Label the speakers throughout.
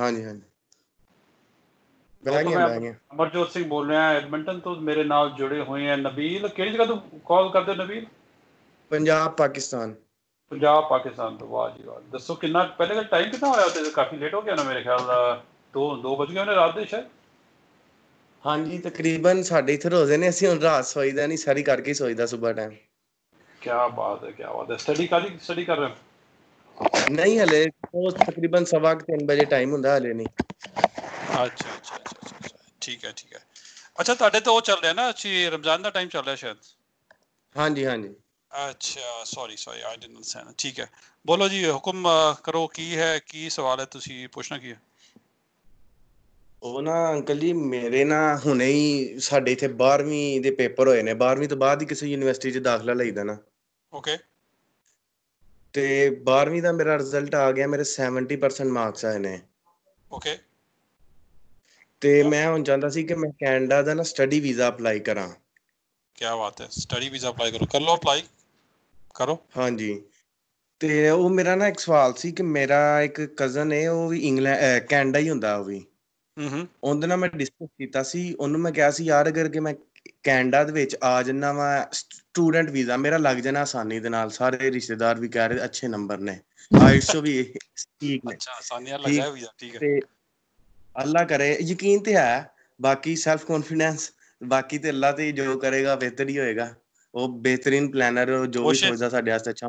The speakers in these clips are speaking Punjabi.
Speaker 1: ਹਾਂਜੀ ਹਾਂਜੀ ਬਹਿ ਗਿਆ
Speaker 2: ਅਮਰਜੋਤ ਸਿੰਘ ਬੋਲ ਰਿਹਾ ਐਡਮਿੰਟਨ ਤੋਂ ਮੇਰੇ ਨਾਲ ਜੁੜੇ ਹੋਏ ਆ ਨਬੀਲ ਕਿਹੜੀ ਜਗ੍ਹਾ ਤੋਂ ਕਾਲ ਕਰਦੇ ਹੋ ਨਬੀਲ ਪੰਜਾਬ ਪਾਕਿਸਤਾਨ ਪੰਜਾਬ ਪਾਕਿਸਤਾਨ ਤੋਂ ਵਾਹ ਜੀ ਵਾਹ ਦੱਸੋ ਕਿੰਨਾ ਪਹਿਲੇ ਦਾ ਟਾਈਮ ਕਿੰਨਾ ਹੋਇਆ ਤੇ ਕਾਫੀ ਲੇਟ ਹੋ ਗਿਆ ਨਾ ਮੇਰੇ ਖਿਆਲ ਦਾ 2 2 ਵਜ ਗਏ ਰਾਤ ਦੇ ਸ਼ਾਇਦ ਹਾਂਜੀ ਤਕਰੀਬਨ
Speaker 1: ਸਾਡੇ ਇੱਥੇ ਰੋਜ਼ੇ ਨੇ ਅਸੀਂ ਹੁਣ ਰਾਤ ਸੋਈਦਾ ਨਹੀਂ ਸਾਰੀ ਕਰਕੇ ਸੋਈਦਾ ਸਵੇਰ ਟਾਈਮ
Speaker 2: ਕੀ ਬਾਤ ਹੈ ਕੀ ਬਾਤ ਹੈ ਸਟੱਡੀ ਕਾਦੀ ਸਟੱਡੀ ਕਰ ਰਹੇ ਹੋ
Speaker 1: ਨਹੀਂ ਹਲੇ ਉਹ ਤਕਰੀਬਨ ਸਵਾ 3 ਵਜੇ ਟਾਈਮ ਹੁੰਦਾ ਹਲੇ ਨਹੀਂ
Speaker 2: ਅੱਛਾ ਅੱਛਾ ਅੱਛਾ ਠੀਕ ਹੈ ਠੀਕ ਹੈ ਅੱਛਾ ਤੁਹਾਡੇ ਤੇ ਉਹ ਚੱਲ ਰਿਹਾ ਨਾ ਅੱਛੀ ਰਮਜ਼ਾਨ ਦਾ ਟਾਈਮ ਚੱਲ ਰਿਹਾ ਸ਼ਾਇਦ ਹਾਂਜੀ ਹਾਂਜੀ ਅੱਛਾ sorry sorry I didn't understand ਠੀਕ ਹੈ ਬੋਲੋ ਜੀ ਹੁਕਮ ਕਰੋ ਕੀ ਹੈ ਕੀ ਸਵਾਲ ਹੈ ਤੁਸੀਂ ਪੁੱਛਣਾ ਕੀ ਹੈ
Speaker 1: ਉਹ ਨਾ ਅੰਕਲ ਜੀ ਮੇਰੇ ਨਾ ਹੁਣੇ ਹੀ ਸਾਡੇ ਇੱਥੇ 12ਵੀਂ ਦੇ ਪੇਪਰ ਹੋਏ ਨੇ 12ਵੀਂ ਤੋਂ ਬਾਅਦ ਹੀ ਕਿਸੇ ਯੂਨੀਵਰਸਿਟੀ 'ਚ ਦਾਖਲਾ ਲਈਦਾ ਨਾ ਓਕੇ ਤੇ 12ਵੀਂ ਦਾ ਮੇਰਾ ਰਿਜ਼ਲਟ ਆ ਗਿਆ ਮੇਰੇ 70% ਮਾਰਕਸ ਆਏ ਨੇ ਓਕੇ ਤੇ ਮੈਂ ਹੁਣ ਜਾਂਦਾ ਸੀ ਕਿ ਮੈਂ ਕੈਨੇਡਾ ਦਾ ਨਾ ਸਟੱਡੀ ਵੀਜ਼ਾ ਅਪਲਾਈ ਕਰਾਂ
Speaker 2: ਕੀ ਬਾਤ ਹੈ ਸਟੱਡੀ ਵੀਜ਼ਾ ਅਪਲਾਈ ਕਰੋ ਕਰ ਲੋ ਅਪਲਾਈ ਕਰੋ ਹਾਂਜੀ
Speaker 1: ਤੇ ਉਹ ਮੇਰਾ ਨਾ ਇੱਕ ਸਵਾਲ ਸੀ ਕਿ ਮੇਰਾ ਇੱਕ ਕਜ਼ਨ ਹੈ ਉਹ ਵੀ ਇੰਗਲੈਂਡ ਕੈਨੇਡਾ ਹੀ ਹੁੰਦਾ ਉਹ ਵੀ ਹੂੰ ਹੂੰ ਉਹਦੇ ਨਾਲ ਮੈਂ ਡਿਸਕਸ ਕੀਤਾ ਸੀ ਉਹਨੂੰ ਮੈਂ ਕਿਹਾ ਸੀ ਯਾਰ ਅਗਰ ਕਿ ਮੈਂ ਕੈਨੇਡਾ ਦੇ ਵਿੱਚ ਆ ਜੰਨਾ ਵਾ ਸਟੂਡੈਂਟ ਵੀਜ਼ਾ ਮੇਰਾ ਲੱਗ ਜਾਣਾ ਆਸਾਨੀ ਦੇ ਨਾਲ ਸਾਰੇ ਰਿਸ਼ਤੇਦਾਰ ਵੀ ਕਹਿ ਰਹੇ ਅੱਛੇ ਨੰਬਰ ਨੇ ਆਇਸੋ ਵੀ ਠੀਕ ਨੇ ਅੱਛਾ ਆਸਾਨੀ ਨਾਲ ਲੱਗਿਆ ਵੀਜ਼ਾ ਠੀਕ ਹੈ ਤੇ ਅੱਲਾ ਕਰੇ ਯਕੀਨ ਤੇ ਹੈ ਬਾਕੀ ਸੈਲਫ ਕੌਨਫੀਡੈਂਸ ਬਾਕੀ ਤੇ ਅੱਲਾ ਤੇ ਜੋ ਕਰੇਗਾ ਬਿਹਤਰ ਹੀ ਹੋਏਗਾ ਉਹ ਬਿਹਤਰੀਨ ਪਲੈਨਰ ਜੋ ਵੀ ਸੋਚਦਾ ਸਾਡੇ ਵਾਸਤੇ ਅੱਛਾ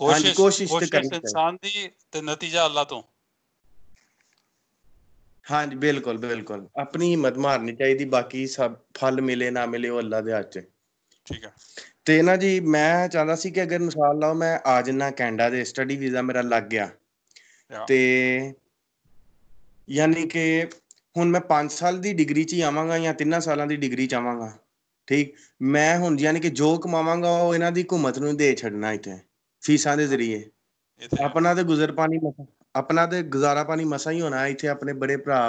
Speaker 2: ਕੋਸ਼ਿਸ਼ ਕੋਸ਼ਿਸ਼ ਤੇ ਕਰੀ ਇਨਸਾਨ ਦੀ ਤੇ ਨਤੀਜਾ ਅੱਲਾ ਤੋਂ
Speaker 1: ਹਾਂਜੀ ਬਿਲਕੁਲ ਬਿਲਕੁਲ ਆਪਣੀ ਹਿੰਮਤ ਮਾਰਨੀ ਚਾਹੀਦੀ ਬਾਕੀ ਸਭ ਫਲ ਮਿਲੇ ਨਾ ਮਿਲੇ ਉਹ ਅੱਲਾ ਦੇ ਹੱਥ 'ਚ ਠੀਕ ਹੈ ਤੇ ਨਾ ਜੀ ਮੈਂ ਚਾਹੁੰਦਾ ਸੀ ਕਿ ਅਗਰ ਮਿਸਾਲ ਲਾਓ ਮੈਂ ਆ ਜੰਨਾ ਕੈਨੇਡਾ ਦੇ ਸਟੱਡੀ ਵੀਜ਼ਾ ਮੇਰਾ ਲੱਗ ਗਿਆ ਤੇ ਯਾਨੀ ਕਿ ਹੁਣ ਮੈਂ 5 ਸਾਲ ਦੀ ਡਿਗਰੀ 'ਚ ਆਵਾਂਗਾ ਜਾਂ 3 ਸਾਲਾਂ ਦੀ ਡਿਗਰੀ 'ਚ ਆਵਾਂਗਾ ਠੀਕ ਮੈਂ ਹੁਣ ਯਾਨੀ ਕਿ ਜੋ ਕਮਾਵਾਂਗਾ ਉਹ ਇਹਨਾਂ ਦੀ ਹਕੂਮਤ ਨੂੰ ਦੇ ਛੱਡਣਾ ਇੱਥੇ ਫੀਸਾਂ ਦੇ ਜ਼ਰੀਏ ਆਪਣਾ ਤੇ ਗੁਜ਼ਰ ਪਾਣੀ ਮਸਾ ਆਪਣਾ ਤੇ ਗੁਜ਼ਾਰਾ ਪਾਣੀ ਮਸਾ ਹੀ ਹੋਣਾ ਇੱਥੇ ਆਪਣੇ ਬੜੇ ਭਰਾ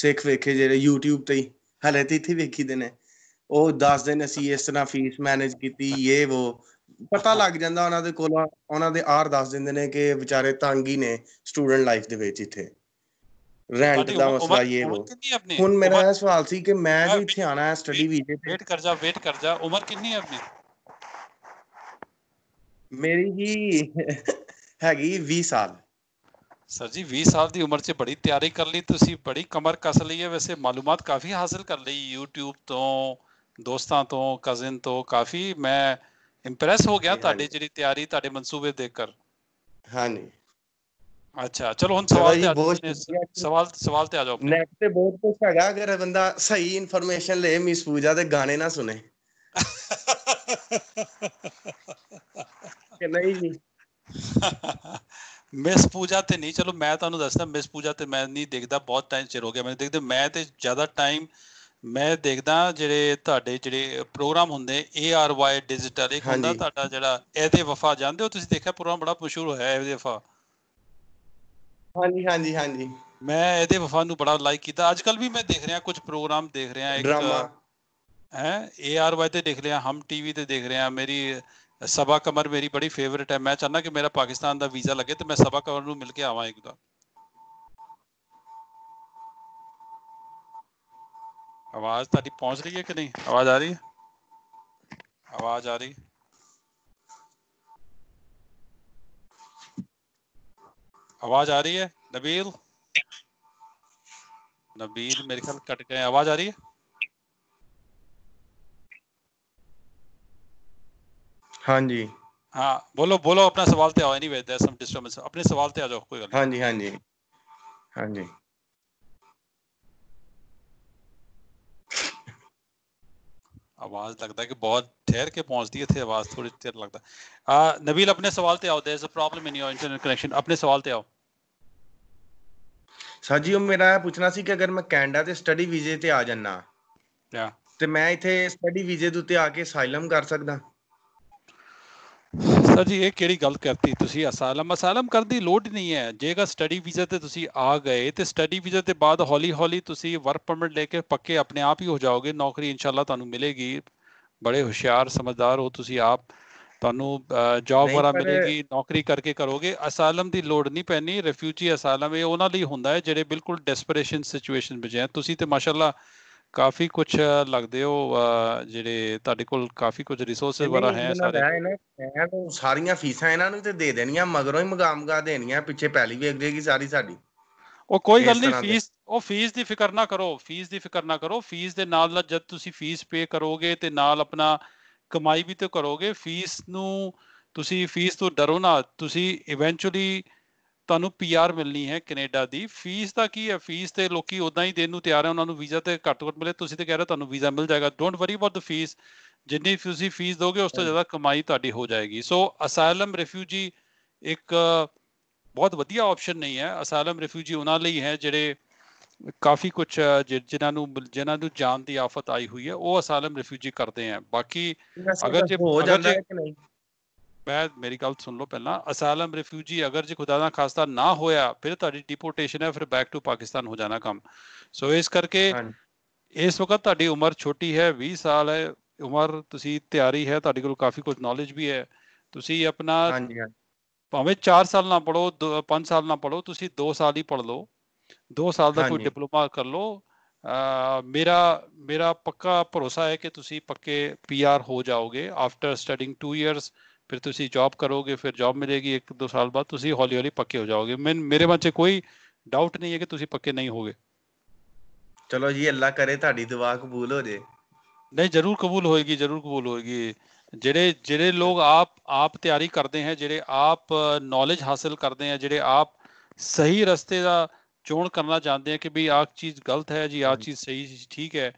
Speaker 1: ਸਿੱਖ ਵੇਖੇ ਜਿਹੜੇ YouTube ਤੇ ਹੀ ਹਲੇ ਤੇ ਇੱਥੇ ਦੇ ਨੇ ਉਹ ਦੱਸ ਨੇ ਅਸੀਂ ਇਸ ਤਰ੍ਹਾਂ ਫੀਸ ਮੈਨੇਜ ਕੀਤੀ ਇਹ ਉਹ ਪਤਾ ਲੱਗ ਜਾਂਦਾ ਉਹਨਾਂ ਦੇ ਕੋਲ ਉਹਨਾਂ ਦੇ ਆਰ ਦੱਸ ਦਿੰਦੇ ਨੇ ਕਿ ਵਿਚਾਰੇ ਤੰਗ ਹੀ ਨੇ ਸਟੂਡੈਂਟ ਲਾਈਫ ਦੇ ਵਿੱਚ ਇੱਥੇ ਰੈਂਟ ਦਾ ਮਸਲਾ ਇਹ ਉਹ ਹੁਣ ਮੇਰਾ ਇਹ ਸਵਾਲ ਸੀ ਕਿ ਮੈਂ ਵੀ ਇੱਥੇ ਆਣਾ ਹੈ
Speaker 2: ਸਟੱਡੀ ਵੀਜ਼ੇ ਤੇ ਵੇਟ ਕਰ ਜਾ ਵੇਟ ਕਰ ਜਾ ਉਮਰ ਕਿੰਨੀ ਹੈ ਆਪਣੀ
Speaker 1: ਮੇਰੀ ਜੀ ਹੈਗੀ 20 ਸਾਲ
Speaker 2: ਸਰ ਜੀ 20 ਸਾਲ ਦੀ ਉਮਰ 'ਚ ਬੜੀ ਤਿਆਰੀ ਕਰ ਲਈ ਤੁਸੀਂ ਬੜੀ ਕਮਰ ਕਸ ਲਈ ਹੈ ਵੈਸੇ ਮਾਲੂਮਾਤ ਕਾਫੀ ਹਾਸਲ ਕਰ ਲਈ YouTube ਤੋਂ ਦੋਸਤਾਂ ਤੋਂ ਕਜ਼ਨ ਤੋਂ ਕਾਫੀ ਮੈਂ ਇੰਪ੍ਰੈਸ ਹੋ ਗਿਆ ਤੁਹਾਡੇ ਜਿਹੜੀ ਤਿਆਰੀ ਤੁਹਾਡੇ ਮਨਸੂਬੇ ਦੇਖ ਕੇ ਹਾਂਜੀ ਅੱਛਾ ਚਲੋ ਹੁਣ ਸਵਾਲ ਤੇ ਸਵਾਲ ਸਵਾਲ ਤੇ ਆ ਜਾਓ
Speaker 1: ਨੈਟ ਤੇ ਬਹੁਤ ਕੁਝ ਹੈਗਾ ਅਗਰ ਬੰਦਾ ਸਹੀ ਇਨਫੋਰਮੇਸ਼ਨ ਲੈ
Speaker 2: ਮਿਸ ਪੂਜਾ ਦੇ ਗਾਣੇ ਨਾ ਸੁਨੇ ਕਿ ਨਹੀਂ ਜੀ ਮਿਸ ਪੂਜਾ ਤੇ ਨਹੀਂ ਚਲੋ ਮੈਂ ਤੁਹਾਨੂੰ ਦੱਸਦਾ ਮਿਸ ਪੂਜਾ ਤੇ ਮੈਂ ਨਹੀਂ ਦੇਖਦਾ ਬਹੁਤ ਟਾਈਮ ਚਿਰ ਹੋ ਗਿਆ ਮੈਂ ਦੇਖਦੇ ਮੈਂ ਤੇ ਜ਼ਿਆਦਾ ਟਾਈਮ ਮੈਂ ਦੇਖਦਾ ਜਿਹੜੇ ਤੁਹਾਡੇ ਜਿਹੜੇ ਪ੍ਰੋਗਰਾਮ ਹੁੰਦੇ ARY ਡਿਜੀਟਲ ਇੱਕ ਹੁੰਦਾ ਤੁਹਾਡਾ ਜਿਹੜਾ ਇਹਦੇ ਵਫਾ ਜਾਂਦੇ ਹੋ ਤੁਸੀਂ ਦੇਖਿਆ ਪ੍ਰੋਗਰਾਮ ਬੜਾ ਮਸ਼ਹੂਰ ਹੋਇਆ ਇਹਦੇ ਵਫਾ ਹਾਂਜੀ ਹਾਂਜੀ ਹਾਂਜੀ ਮੈਂ ਇਹਦੇ ਵਫਾ ਨੂੰ ਬੜਾ ਲਾਈਕ ਕੀਤਾ ਅੱਜ ਕੱਲ ਵੀ ਮੈਂ ਦੇਖ ਰਿਹਾ ਕੁਝ ਪ੍ਰੋਗਰਾਮ ਦੇਖ ਰਿਹਾ ਇੱਕ ਡਰਾਮਾ ਹੈ ARY ਤੇ ਦੇਖ ਲਿਆ ਹਮ ਟੀਵੀ ਤੇ ਦੇਖ ਰਿਹਾ ਮੇਰੀ सभा कमर मेरी बड़ी फेवरेट है मैं चाहना कि मेरा पाकिस्तान का वीजा लगे तो मैं सभा कमर मिलकर आवा एक बार आवाज ताकि पहुंच रही है कि नहीं आवाज आ रही है आवाज आ रही आवाज आ रही है नबील नबील मेरे ख्याल कट गए आवाज आ रही है हाँ जी हाँ बोलो बोलो अपना सवाल ते तो आओ एनीवे देयर सम डिस्टरबेंस अपने सवाल ते तो आ जाओ कोई गल हाँ जी हाँ जी हाँ जी आवाज लगता है कि बहुत ठहर के पहुंच दिए थे आवाज थोड़ी देर लगता आ, नबील अपने सवाल ते तो आओ there is a problem in your internet connection अपने सवाल ते आओ
Speaker 1: सर जी मेरा पूछना सी कि अगर मैं ਮੈਂ ਕੈਨੇਡਾ स्टडी वीजे ਵੀਜ਼ੇ आ ਆ ਜਾਣਾ ਤੇ ਮੈਂ ਇੱਥੇ ਸਟੱਡੀ ਵੀਜ਼ੇ ਦੇ ਉੱਤੇ ਆ ਕੇ ਅਸਾਈਲਮ ਕਰ
Speaker 2: ਸਰ ਜੀ ਇਹ ਕਿਹੜੀ ਗੱਲ ਕਰਤੀ ਤੁਸੀਂ ਅਸਾਲਮ ਅਸਾਲਮ ਕਰਨ ਦੀ ਲੋੜ ਨਹੀਂ ਹੈ ਜੇਕਰ ਸਟੱਡੀ ਵੀਜ਼ਾ ਤੇ ਤੁਸੀਂ ਆ ਗਏ ਤੇ ਸਟੱਡੀ ਵੀਜ਼ਾ ਤੇ ਬਾਅਦ ਹੌਲੀ ਹੌਲੀ ਤੁਸੀਂ ਵਰਕ ਪਰਮਿਟ ਲੈ ਕੇ ਪੱਕੇ ਆਪਣੇ ਆਪ ਹੀ ਹੋ ਜਾਓਗੇ ਨੌਕਰੀ ਇਨਸ਼ਾਅੱਲਾ ਤੁਹਾਨੂੰ ਮਿਲੇਗੀ ਬੜੇ ਹੁਸ਼ਿਆਰ ਸਮਝਦਾਰ ਹੋ ਤੁਸੀਂ ਆਪ ਤੁਹਾਨੂੰ ਜੌਬ ਵਗੈਰਾ ਮਿਲੇਗੀ ਨੌਕਰੀ ਕਰਕੇ ਕਰੋਗੇ ਅਸਾਲਮ ਦੀ ਲੋੜ ਨਹੀਂ ਪੈਣੀ ਰਿਫਿਊਜੀ ਅਸਾਲਮ ਇਹ ਉਹਨਾਂ ਲਈ ਹੁੰਦਾ ਹੈ ਜਿਹੜੇ ਬਿਲਕੁਲ ਡੈਸਪਰੇਸ਼ਨ ਸਿਚੁਏਸ਼ਨ ਵਿੱਚ ਹੈ ਤੁਸੀਂ ਤੇ ਮਾਸ਼ਾਅੱਲਾ ਕਾਫੀ ਕੁਝ ਲੱਗਦੇ ਹੋ ਜਿਹੜੇ ਤੁਹਾਡੇ ਕੋਲ ਕਾਫੀ ਕੁਝ ਰਿਸੋਰਸਸ ਵਗੈਰਾ ਹੈ ਸਾਰੇ
Speaker 1: ਸਾਰੀਆਂ ਫੀਸਾਂ ਇਹਨਾਂ ਨੂੰ ਤੇ ਦੇ ਦੇਣੀਆਂ ਮਗਰੋਂ ਹੀ ਮਗਾਮਗਾ ਦੇਣੀਆਂ ਪਿੱਛੇ ਪਹਿਲੀ ਵੇਖ ਦੇਗੀ ਸਾਰੀ ਸਾਡੀ
Speaker 2: ਉਹ ਕੋਈ ਗੱਲ ਨਹੀਂ ਫੀਸ ਉਹ ਫੀਸ ਦੀ ਫਿਕਰ ਨਾ ਕਰੋ ਫੀਸ ਦੀ ਫਿਕਰ ਨਾ ਕਰੋ ਫੀਸ ਦੇ ਨਾਲ ਜਦ ਤੁਸੀਂ ਫੀਸ ਪੇ ਕਰੋਗੇ ਤੇ ਨਾਲ ਆਪਣਾ ਕਮਾਈ ਵੀ ਤੇ ਕਰੋਗੇ ਫੀਸ ਨੂੰ ਤੁਸੀਂ ਫੀਸ ਤੋਂ ਡਰੋ ਨਾ ਤੁਸੀਂ ਇਵੈਂਚੁਅਲੀ ਤੁਹਾਨੂੰ ਪੀਆਰ ਮਿਲਣੀ ਹੈ ਕੈਨੇਡਾ ਦੀ ਫੀਸ ਦਾ ਕੀ ਹੈ ਫੀਸ ਤੇ ਲੋਕੀ ਉਦਾਂ ਹੀ ਦੇਣ ਨੂੰ ਤਿਆਰ ਹੈ ਉਹਨਾਂ ਨੂੰ ਵੀਜ਼ਾ ਤੇ ਘੱਟ ਘੱਟ ਮਿਲੇ ਤੁਸੀਂ ਤੇ ਕਹਿ ਰਹੇ ਤੁਹਾਨੂੰ ਵੀਜ਼ਾ ਮਿਲ ਜਾਏਗਾ don't worry about the fees ਜਿੰਨੀ ਤੁਸੀਂ ਫੀਸ ਦੋਗੇ ਉਸ ਤੋਂ ਜ਼ਿਆਦਾ ਕਮਾਈ ਤੁਹਾਡੀ ਹੋ ਜਾਏਗੀ ਸੋ ਅਸਾਈਲਮ ਰਿਫਿਊਜੀ ਇੱਕ ਬਹੁਤ ਵਧੀਆ ਆਪਸ਼ਨ ਨਹੀਂ ਹੈ ਅਸਾਈਲਮ ਰਿਫਿਊਜੀ ਉਹਨਾਂ ਲਈ ਹੈ ਜਿਹੜੇ ਕਾਫੀ ਕੁਝ ਜਿਨ੍ਹਾਂ ਨੂੰ ਜਿਨ੍ਹਾਂ ਨੂੰ ਜਾਨ ਦੀ ਆਫਤ ਆਈ ਹੋਈ ਹੈ ਉਹ ਅਸਾਈਲਮ ਰਿਫਿਊਜੀ ਕਰਦੇ ਆ ਬਾਕੀ
Speaker 1: ਅਗਰ ਜੇ ਹੋ ਜਾਂਦਾ ਹੈ ਕਿ ਨਹੀਂ
Speaker 2: ਮੈਂ ਮੇਰੀ ਗੱਲ ਸੁਣ ਲਓ ਪਹਿਲਾਂ ਅਸਾਲਮ ਰਿਫਿਊਜੀ ਅਗਰ ਜੇ ਖੁਦਾ ਦਾ ਖਾਸਤਾ ਨਾ ਹੋਇਆ ਫਿਰ ਤੁਹਾਡੀ ਡਿਪੋਰਟੇਸ਼ਨ ਹੈ ਫਿਰ ਬੈਕ ਟੂ ਪਾਕਿਸਤਾਨ ਹੋ ਜਾਣਾ ਕੰਮ ਸੋ ਇਸ ਕਰਕੇ ਇਸ ਵਕਤ ਤੁਹਾਡੀ ਉਮਰ ਛੋਟੀ ਹੈ 20 ਸਾਲ ਹੈ ਉਮਰ ਤੁਸੀਂ ਤਿਆਰੀ ਹੈ ਤੁਹਾਡੇ ਕੋਲ ਕਾਫੀ ਕੁਝ ਨੌਲੇਜ ਵੀ ਹੈ ਤੁਸੀਂ ਆਪਣਾ ਹਾਂਜੀ ਭਾਵੇਂ 4 ਸਾਲ ਨਾ ਪੜੋ 5 ਸਾਲ ਨਾ ਪੜੋ ਤੁਸੀਂ 2 ਸਾਲ ਹੀ ਪੜ ਲਓ 2 ਸਾਲ ਦਾ ਕੋਈ ਡਿਪਲੋਮਾ ਕਰ ਲਓ ਮੇਰਾ ਮੇਰਾ ਪੱਕਾ ਭਰੋਸਾ ਹੈ ਕਿ ਤੁਸੀਂ ਪੱਕੇ ਪੀਆਰ ਹੋ ਜਾਓਗੇ ਆਫਟਰ ਸਟੱਡਿੰਗ 2 ਇਅਰਸ ਫਿਰ ਤੁਸੀਂ ਜੌਬ ਕਰੋਗੇ ਫਿਰ ਜੌਬ ਮਿਲੇਗੀ ਇੱਕ ਦੋ ਸਾਲ ਬਾਅਦ ਤੁਸੀਂ ਹੌਲੀ ਹੌਲੀ ਪੱਕੇ ਹੋ ਜਾਓਗੇ ਮੈਂ ਮੇਰੇ ਬੱਚੇ ਕੋਈ ਡਾਊਟ ਨਹੀਂ ਹੈ ਕਿ ਤੁਸੀਂ ਪੱਕੇ ਨਹੀਂ ਹੋਗੇ
Speaker 1: ਚਲੋ ਜੀ ਅੱਲਾ ਕਰੇ
Speaker 2: ਤੁਹਾਡੀ ਦੁਆ ਕਬੂਲ ਹੋ ਜੇ ਨਹੀਂ ਜ਼ਰੂਰ ਕਬੂਲ ਹੋਏਗੀ ਜ਼ਰੂਰ ਕਬੂਲ ਹੋਏਗੀ ਜਿਹੜੇ ਜਿਹੜੇ ਲੋਕ ਆਪ ਆਪ ਤਿਆਰੀ ਕਰਦੇ ਹੈ ਜਿਹੜੇ ਆਪ ਨੌਲੇਜ ਹਾਸਲ ਕਰਦੇ ਹੈ ਜਿਹੜੇ ਆਪ ਸਹੀ ਰਸਤੇ ਦਾ ਚੋਣ ਕਰਨਾ ਚਾਹੁੰਦੇ ਹੈ ਕਿ ਵੀ ਆਹ ਚੀਜ਼ ਗਲਤ ਹੈ ਜੀ ਆਹ ਚੀਜ਼ ਸਹੀ ਠੀਕ ਹੈ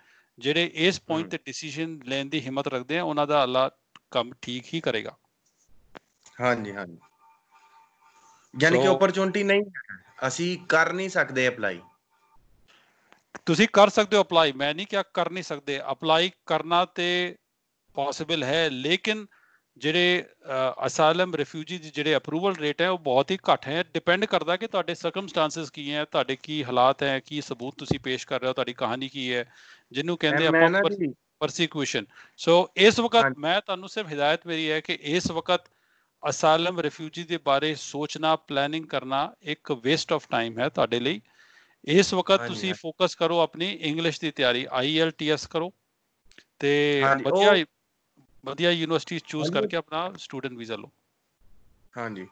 Speaker 2: ਜਿਹੜੇ ਇਸ ਪੁਆਇੰਟ ਤੇ ਡਿਸੀਜਨ ਲੈਣ ਦੀ ਹਿੰਮਤ ਰੱਖਦੇ ਆ ਉਹਨਾਂ ਦਾ ਅੱਲਾ ਕੰਮ ਠੀਕ ਹੀ ਕਰੇਗਾ ਹਾਂਜੀ ਹਾਂਜੀ ਯਾਨੀ ਕਿ
Speaker 1: ਓਪਰਚੁਨਿਟੀ ਨਹੀਂ ਹੈ
Speaker 2: ਅਸੀਂ ਕਰ ਨਹੀਂ ਸਕਦੇ ਅਪਲਾਈ ਤੁਸੀਂ ਕਰ ਸਕਦੇ ਹੋ ਅਪਲਾਈ ਮੈਂ ਨਹੀਂ ਕਿਹਾ ਕਰ ਨਹੀਂ ਸਕਦੇ ਅਪਲਾਈ ਕਰਨਾ ਤੇ ਪੋਸੀਬਲ ਹੈ ਲੇਕਿਨ ਜਿਹੜੇ ਅਸਾਈਲਮ ਰਿਫਿਊਜੀ ਦੇ ਜਿਹੜੇ ਅਪਰੂਵਲ ਰੇਟ ਹੈ ਉਹ ਬਹੁਤ ਹੀ ਘੱਟ ਹੈ ਡਿਪੈਂਡ ਕਰਦਾ ਕਿ ਤੁਹਾਡੇ ਸਰਕਮਸਟੈਂਸਸ ਕੀ ਹੈ ਤੁਹਾਡੇ ਕੀ ਹਾਲਾਤ ਹੈ ਕੀ ਸਬੂਤ ਤੁਸੀਂ ਪੇਸ਼ ਕਰ ਰਹੇ ਹੋ ਤੁਹਾਡੀ ਕਹਾਣੀ ਕੀ ਹੈ ਜਿਹਨੂੰ ਕਹਿੰਦੇ ਆਪਾਂ ਪਰਸੀਕਿਊਸ਼ਨ ਸੋ ਇਸ ਵਕਤ ਮੈਂ ਤੁਹਾਨੂੰ ਸਿਰਫ ਹਿਦਾਇਤ ਮੇਰੀ ਹੈ ਕਿ ਇਸ ਵਕਤ ਅਸਾਲਮ ਰਿਫਿਊਜੀ ਦੇ ਬਾਰੇ ਸੋਚਣਾ ਪਲੈਨਿੰਗ ਕਰਨਾ ਇੱਕ ਵੇਸਟ ਆਫ ਟਾਈਮ ਹੈ ਤੁਹਾਡੇ ਲਈ ਇਸ ਵਕਤ ਤੁਸੀਂ ਫੋਕਸ ਕਰੋ ਆਪਣੀ ਇੰਗਲਿਸ਼ ਦੀ ਤਿਆਰੀ ਆਈਐਲਟੀਐਸ ਕਰੋ ਤੇ ਵਧੀਆ ਵਧੀਆ ਯੂਨੀਵਰਸਿਟੀ ਚੂਜ਼ ਕਰਕੇ ਆਪਣਾ ਸਟੂਡੈਂਟ ਵੀਜ਼ਾ ਲਓ
Speaker 1: ਹਾਂਜੀ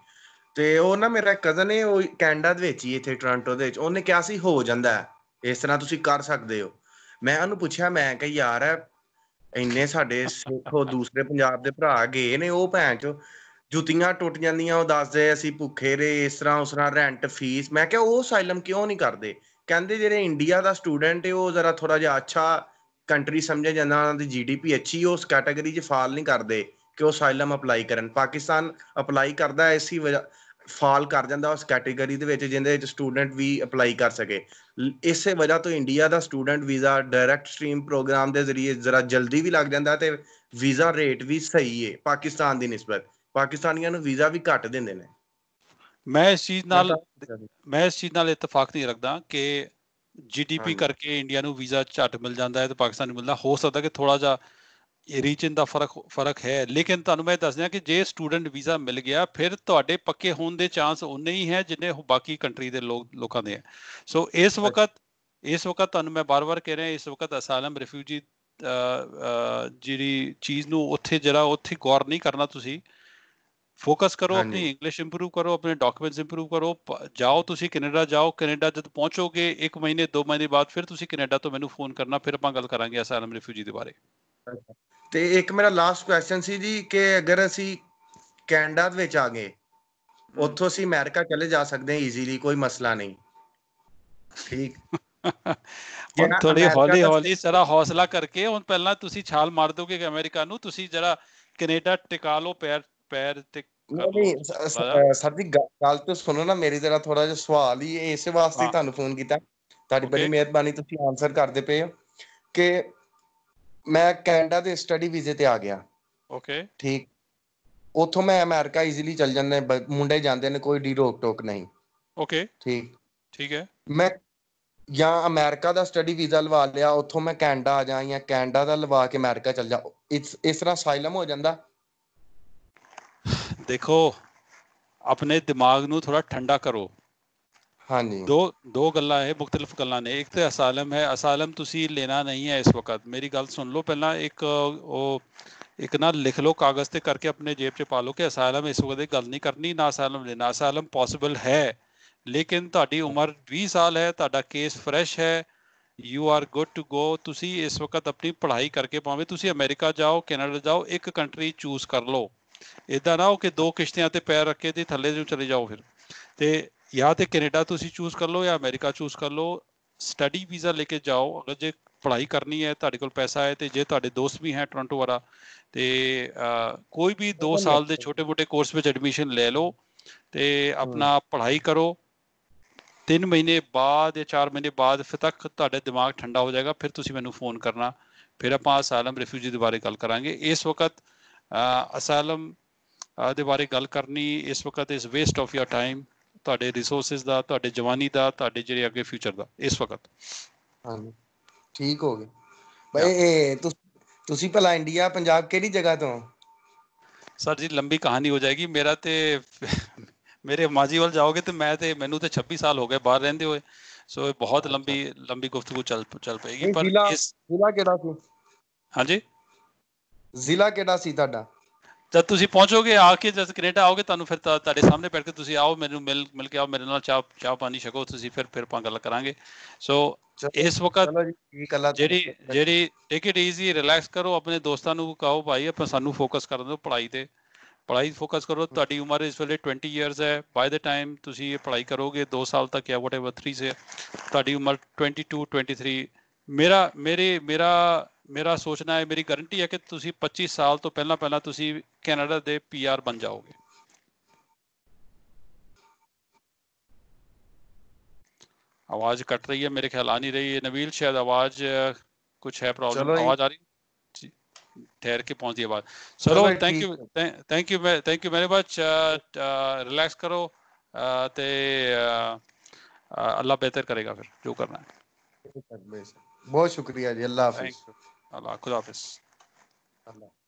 Speaker 1: ਤੇ ਉਹ ਨਾ ਮੇਰਾ ਕਜ਼ਨ ਹੈ ਉਹ ਕੈਨੇਡਾ ਦੇ ਵਿੱਚ ਹੀ ਇੱਥੇ ਟੋਰਾਂਟੋ ਦੇ ਵਿੱਚ ਉਹਨੇ ਕਿਹਾ ਸੀ ਹੋ ਜਾਂਦਾ ਹੈ ਇਸ ਤਰ੍ਹਾਂ ਤੁਸੀਂ ਕਰ ਸਕਦੇ ਹੋ ਮੈਂ ਉਹਨੂੰ ਪੁੱਛਿਆ ਮੈਂ ਕਿ ਯਾਰ ਇੰਨੇ ਸਾਡੇ ਸਿੱਖੋ ਦੂਸਰੇ ਪੰਜਾਬ ਦੇ ਭਰਾ ਗਏ ਨੇ ਉਹ ਭੈਣ ਚੋ ਜੁੱਤੀਆਂ ਟੁੱਟ ਜਾਂਦੀਆਂ ਉਹ ਦੱਸਦੇ ਅਸੀਂ ਭੁੱਖੇ ਰਹੇ ਇਸ ਤਰ੍ਹਾਂ ਉਸ ਤਰ੍ਹਾਂ ਰੈਂਟ ਫੀਸ ਮੈਂ ਕਿਹਾ ਉਹ ਅਸਾਈਲਮ ਕਿਉਂ ਨਹੀਂ ਕਰਦੇ ਕਹਿੰਦੇ ਜਿਹੜੇ ਇੰਡੀਆ ਦਾ ਸਟੂਡੈਂਟ ਹੈ ਉਹ ਜ਼ਰਾ ਥੋੜਾ ਜਿਹਾ ਅੱਛਾ ਕੰਟਰੀ ਸਮਝਿਆ ਜਾਂਦਾ ਉਹਨਾਂ ਦੀ ਜੀਡੀਪੀ ਅੱਛੀ ਉਸ ਕੈਟਾਗਰੀ 'ਚ ਫਾਲ ਨਹੀਂ ਕਰਦੇ ਕਿ ਉਹ ਅਸਾਈਲਮ ਅਪਲਾਈ ਕਰਨ ਪਾਕਿਸਤਾਨ ਅਪਲਾਈ ਕਰਦਾ ਐਸੀ ਵਜ੍ਹਾ ਫਾਲ ਕਰ ਜਾਂਦਾ ਉਸ ਕੈਟਾਗਰੀ ਦੇ ਵਿੱਚ ਜਿੰਦੇ ਵਿੱਚ ਸਟੂਡੈਂਟ ਵੀ ਅਪਲਾਈ ਕਰ ਸਕੇ ਇਸੇ ਵਜ੍ਹਾ ਤੋਂ ਇੰਡੀਆ ਦਾ student visa direct stream program ਦੇ ਜ਼ਰੀਏ ਜ਼ਰਾ ਜਲਦੀ ਵੀ ਲੱਗ ਜਾਂਦਾ ਤੇ ਵੀਜ਼ਾ ਰੇਟ ਵੀ ਸਹੀ ਹੈ ਪਾਕਿਸਤਾਨ ਦੀ ਨਿਸਬਤ ਪਾਕਿਸਤਾਨੀਆਂ
Speaker 2: ਨੂੰ ਵੀਜ਼ਾ ਵੀ ਘੱਟ ਦਿੰਦੇ ਨੇ ਮੈਂ ਇਸ ਚੀਜ਼ ਨਾਲ ਮੈਂ ਇਸ ਚੀਜ਼ ਨਾਲ ਇਤਫਾਕ ਨਹੀਂ ਰੱਖਦਾ ਕਿ ਜੀਡੀਪੀ ਕਰਕੇ ਇੰਡੀਆ ਨੂੰ ਵੀਜ਼ਾ ਛੱਟ ਮਿਲ ਜਾਂਦਾ ਹੈ ਤੇ ਪਾਕਿਸਤਾਨ ਨੂੰ ਮਿਲਦਾ ਹੋ ਸਕਦਾ ਕਿ ਥੋੜਾ ਜਿਹਾ ਰੀਜਨ ਦਾ ਫਰਕ ਫਰਕ ਹੈ ਲੇਕਿਨ ਤੁਹਾਨੂੰ ਮੈਂ ਦੱਸ ਦਿਆਂ ਕਿ ਜੇ ਸਟੂਡੈਂਟ ਵੀਜ਼ਾ ਮਿਲ ਗਿਆ ਫਿਰ ਤੁਹਾਡੇ ਪੱਕੇ ਹੋਣ ਦੇ ਚਾਂਸ ਉਨੇ ਹੀ ਹੈ ਜਿੰਨੇ ਬਾਕੀ ਕੰਟਰੀ ਦੇ ਲੋਕ ਲੋਕਾਂ ਦੇ ਹੈ ਸੋ ਇਸ ਵਕਤ ਇਸ ਵਕਤ ਤੁਹਾਨੂੰ ਮੈਂ ਬਾਰ-ਬਾਰ ਕਹਿ ਰਿਹਾ ਇਸ ਵਕਤ ਅਸਾਲਮ ਰਿਫਿਊਜੀ ਜਿਹੜੀ ਚੀਜ਼ ਨੂੰ ਉੱਥੇ ਜਿਹੜਾ ਉੱਥੇ ਗੌਰ ਨਹੀਂ ਕਰਨਾ ਤੁਸੀਂ ਫੋਕਸ ਕਰੋ ਆਪਣੀ ਇੰਗਲਿਸ਼ ਇੰਪਰੂਵ ਕਰੋ ਆਪਣੇ ਡਾਕੂਮੈਂਟਸ ਇੰਪਰੂਵ ਕਰੋ ਜਾਓ ਤੁਸੀਂ ਕੈਨੇਡਾ ਜਾਓ ਕੈਨੇਡਾ ਜਦ ਪਹੁੰਚੋਗੇ 1 ਮਹੀਨੇ 2 ਮਹੀਨੇ ਬਾਅਦ ਫਿਰ ਤੁਸੀਂ ਕੈਨੇਡਾ ਤੋਂ ਮੈਨੂੰ ਫੋਨ ਕਰਨਾ ਫਿਰ ਆਪਾਂ ਗੱਲ ਕਰਾਂਗੇ ਅਸਲਮ ਰਿਫਿਊਜੀ ਦੇ ਬਾਰੇ
Speaker 1: ਤੇ ਇੱਕ ਮੇਰਾ ਲਾਸਟ ਕੁਐਸਚਨ ਸੀ ਜੀ ਕਿ ਅਗਰ ਅਸੀਂ ਕੈਨੇਡਾ ਦੇ ਵਿੱਚ ਆ ਗਏ ਉੱਥੋਂ ਅਸੀਂ ਅਮਰੀਕਾ ਚਲੇ ਜਾ ਸਕਦੇ ਹਾਂ ਈਜ਼ੀਲੀ ਕੋਈ ਮਸਲਾ ਨਹੀਂ ਠੀਕ
Speaker 2: ਹੁਣ ਥੋੜੀ ਹੌਲੀ ਹੌਲੀ ਸਾਰਾ ਹੌਸਲਾ ਕਰਕੇ ਹੁਣ ਪਹਿਲਾਂ ਤੁਸੀਂ ਛਾਲ ਮਾਰ ਦੋਗੇ ਕਿ ਅਮਰੀਕਾ ਨੂੰ ਤੁਸੀਂ ਜਰਾ ਕੈਨੇਡਾ ਟਿਕਾ ਲਓ ਪੈਰ ਪੈਰ ਤੇ ਨਹੀਂ
Speaker 1: ਸਰ ਜੀ ਗੱਲ ਤੋਂ ਸੁਣੋ ਨਾ ਮੇਰੀ ਜਰਾ ਥੋੜਾ ਜਿਹਾ ਸਵਾਲ ਹੀ ਇਸੇ ਵਾਸਤੇ ਤੁਹਾਨੂੰ ਫੋਨ ਕੀਤਾ ਤੁਹਾਡੀ ਬੜੀ ਮਿਹਰਬਾਨੀ ਤੁਸੀਂ ਆਨਸਰ ਕਰਦੇ ਪਏ ਹੋ ਕਿ ਮੈਂ ਕੈਨੇਡਾ ਦੇ ਸਟੱਡੀ ਵੀਜ਼ੇ ਤੇ ਆ ਗਿਆ ਓਕੇ ਠੀਕ ਉਥੋਂ ਮੈਂ ਅਮਰੀਕਾ ਈਜ਼ੀਲੀ ਚੱਲ ਜਾਂਦੇ ਮੁੰਡੇ ਜਾਂਦੇ ਨੇ ਕੋਈ ਡੀ ਰੋਕ ਟੋਕ ਨਹੀਂ ਓਕੇ ਠੀਕ ਠੀਕ ਹੈ ਮੈਂ ਜਾਂ ਅਮਰੀਕਾ ਦਾ ਸਟੱਡੀ ਵੀਜ਼ਾ ਲਵਾ ਲਿਆ ਉਥੋਂ ਮੈਂ ਕੈਨੇਡਾ ਆ ਜਾਂ ਜਾਂ ਕੈਨੇਡਾ ਦਾ ਲਵਾ ਕੇ ਅਮਰੀਕਾ ਚੱਲ ਜਾ ਇਸ ਤਰ੍ਹਾਂ ਸਾਈਲਮ ਹੋ ਜਾਂਦਾ
Speaker 2: ਦੇਖੋ ਆਪਣੇ ਦਿਮਾਗ ਨੂੰ ਥੋੜਾ ਠੰਡਾ ਕਰੋ ਹਾਂਜੀ ਦੋ ਦੋ ਗੱਲਾਂ ਹੈ ਮੁxtਲਫ ਗੱਲਾਂ ਨੇ ਇੱਕ ਤੇ ਅਸਾਲਮ ਹੈ ਅਸਾਲਮ ਤੁਸੀਂ ਲੈਣਾ ਨਹੀਂ ਹੈ ਇਸ ਵਕਤ ਮੇਰੀ ਗੱਲ ਸੁਣ ਲਓ ਪਹਿਲਾਂ ਇੱਕ ਉਹ ਇੱਕ ਨਾ ਲਿਖ ਲਓ ਕਾਗਜ਼ ਤੇ ਕਰਕੇ ਆਪਣੇ ਜੇਬ 'ਚ ਪਾ ਲਓ ਕਿ ਅਸਾਲਮ ਇਸ ਵਕਤ ਇਹ ਗੱਲ ਨਹੀਂ ਕਰਨੀ ਨਾ ਅਸਾਲਮ ਲੈਣਾ ਅਸਾਲਮ ਪੋਸੀਬਲ ਹੈ ਲੇਕਿਨ ਤੁਹਾਡੀ ਉਮਰ 20 ਸਾਲ ਹੈ ਤੁਹਾਡਾ ਕੇਸ ਫਰੈਸ਼ ਹੈ you are good to go ਤੁਸੀਂ ਇਸ ਵਕਤ ਆਪਣੀ ਪੜ੍ਹਾਈ ਕਰਕੇ ਭਾਵੇਂ ਤੁਸੀਂ ਅਮਰੀਕਾ ਜਾਓ ਕੈਨੇਡਾ ਜਾਓ ਇੱਕ ਕੰਟਰੀ ਚੂਜ਼ ਕਰ ਲਓ ਇਦਾਂ ਨਾ ਹੋ ਕਿ ਦੋ ਕਿਸ਼ਤੀਆਂ ਤੇ ਪੈਰ ਰੱਖ ਕੇ ਦੀ ਥੱਲੇ ਨੂੰ ਚਲੇ ਜਾਓ ਫਿਰ ਤੇ ਜਾਂ ਤੇ ਕੈਨੇਡਾ ਤੁਸੀਂ ਚੂਜ਼ ਕਰ ਲਓ ਜਾਂ ਅਮਰੀਕਾ ਚੂਜ਼ ਕਰ ਲਓ ਸਟੱਡੀ ਵੀਜ਼ਾ ਲੈ ਕੇ ਜਾਓ ਅਗਰ ਜੇ ਪੜ੍ਹਾਈ ਕਰਨੀ ਹੈ ਤੁਹਾਡੇ ਕੋਲ ਪੈਸਾ ਹੈ ਤੇ ਜੇ ਤੁਹਾਡੇ ਦੋਸਤ ਵੀ ਹੈ ਟੋਰਾਂਟੋ ਵਾਲਾ ਤੇ ਕੋਈ ਵੀ 2 ਸਾਲ ਦੇ ਛੋਟੇ-ਮੋਟੇ ਕੋਰਸ ਵਿੱਚ ਐਡਮਿਸ਼ਨ ਲੈ ਲਓ ਤੇ ਆਪਣਾ ਪੜ੍ਹਾਈ ਕਰੋ 3 ਮਹੀਨੇ ਬਾਅਦ ਜਾਂ 4 ਮਹੀਨੇ ਬਾਅਦ ਫਿਰ ਤੱਕ ਤੁਹਾਡੇ ਦਿਮਾਗ ਠੰਡਾ ਹੋ ਜਾਏਗਾ ਫਿਰ ਤੁਸੀਂ ਮੈਨੂੰ ਫੋਨ ਕਰਨਾ ਫਿਰ ਆਪਾਂ ਆਸਾਲਮ ਰਿਫਿਊਜੀ ਦੇ ਬਾਰੇ ਗੱਲ ਕਰਾਂਗੇ ਇਸ ਵਕਤ ਅਸਾਈਲਮ ਦੇ ਬਾਰੇ ਗੱਲ ਕਰਨੀ ਇਸ ਵਕਤ ਇਸ ਵੇਸਟ ਆਫ ਯਰ ਟਾਈਮ ਤੁਹਾਡੇ ਰਿਸੋਰਸਸ ਦਾ ਤੁਹਾਡੇ ਜਵਾਨੀ ਦਾ ਤੁਹਾਡੇ ਜਿਹੜੇ ਅੱਗੇ ਫਿਊਚਰ ਦਾ ਇਸ ਵਕਤ
Speaker 1: ਹਾਂਜੀ ਠੀਕ ਹੋ ਗਏ ਬਈ ਇਹ ਤੁਸੀਂ ਭਲਾ ਇੰਡੀਆ ਪੰਜਾਬ ਕਿਹੜੀ ਜਗ੍ਹਾ ਤੋਂ
Speaker 2: ਸਰ ਜੀ ਲੰਬੀ ਕਹਾਣੀ ਹੋ ਜਾਏਗੀ ਮੇਰਾ ਤੇ ਮੇਰੇ ਮਾਜੀ ਵੱਲ ਜਾਓਗੇ ਤੇ ਮੈਂ ਤੇ ਮੈਨੂੰ ਤੇ 26 ਸਾਲ ਹੋ ਗਏ ਬਾਹਰ ਰਹਿੰਦੇ ਹੋਏ ਸੋ ਇਹ ਬਹੁਤ ਲੰਬੀ ਲੰਬੀ ਗੁਫ਼ਤਗੂ ਚੱਲ ਚੱਲ ਪਏਗੀ ਪਰ ਇਸ ਜ਼ਿਲ੍ਹਾ ਕਿਹੜਾ ਸੀ ਹਾਂਜੀ ਜ਼ਿਲ੍ਹਾ ਕਿਹੜਾ ਸੀ ਤੁਹਾਡਾ ਜਦ ਤੁਸੀਂ ਪਹੁੰਚੋਗੇ ਆ ਕੇ ਜਦ ਕੈਨੇਡਾ ਆਓਗੇ ਤੁਹਾਨੂੰ ਫਿਰ ਤੁਹਾਡੇ ਸਾਹਮਣੇ ਬੈਠ ਕੇ ਤੁਸੀਂ ਆਓ ਮੈਨੂੰ ਮਿਲ ਮਿਲ ਕੇ ਆਓ ਮੇਰੇ ਨਾਲ ਚਾਹ ਚਾਹ ਪਾਣੀ ਛਕੋ ਤੁਸੀਂ ਫਿਰ ਫਿਰ ਆਪਾਂ ਗੱਲ ਕਰਾਂਗੇ ਸੋ ਇਸ ਵਕਤ ਜਿਹੜੀ ਜਿਹੜੀ ਟੇਕ ਇਟ ਈਜ਼ੀ ਰਿਲੈਕਸ ਕਰੋ ਆਪਣੇ ਦੋਸਤਾਂ ਨੂੰ ਕਹੋ ਭਾਈ ਆਪਾਂ ਸਾਨੂੰ ਫੋਕਸ ਕਰਨ ਦਿਓ ਪੜ੍ਹਾਈ ਤੇ ਪੜ੍ਹਾਈ ਫੋਕਸ ਕਰੋ ਤੁਹਾਡੀ ਉਮਰ ਇਸ ਵੇਲੇ 20 ਇਅਰਸ ਹੈ ਬਾਏ ਦਾ ਟਾਈਮ ਤੁਸੀਂ ਇਹ ਪੜ੍ਹਾਈ ਕਰੋਗੇ 2 ਸਾਲ ਤੱਕ ਜਾਂ ਵਾਟਐਵਰ 3 ਸੇ ਤੁਹਾਡੀ ਉਮਰ 22 23 ਮੇਰਾ ਮੇਰੇ ਮੇਰਾ मेरा सोचना है मेरी गारंटी है कि ਤੁਸੀਂ 25 ਸਾਲ ਤੋਂ ਪਹਿਲਾਂ ਪਹਿਲਾਂ ਤੁਸੀਂ ਕੈਨੇਡਾ ਦੇ ਪੀਆਰ ਬਣ ਜਾਓਗੇ आवाज कट रही है मेरे ख्याल आ नहीं रही है नवील शायद आवाज कुछ है प्रॉब्लम आवाज आ रही ठहर के पहुंच आवाज चलो thank you thank you thank you very much relax करो ते अल्लाह बेहतर करेगा फिर जो करना है बहुत शुक्रिया जी अल्लाह हाफिज़ الله كل
Speaker 1: عفس الله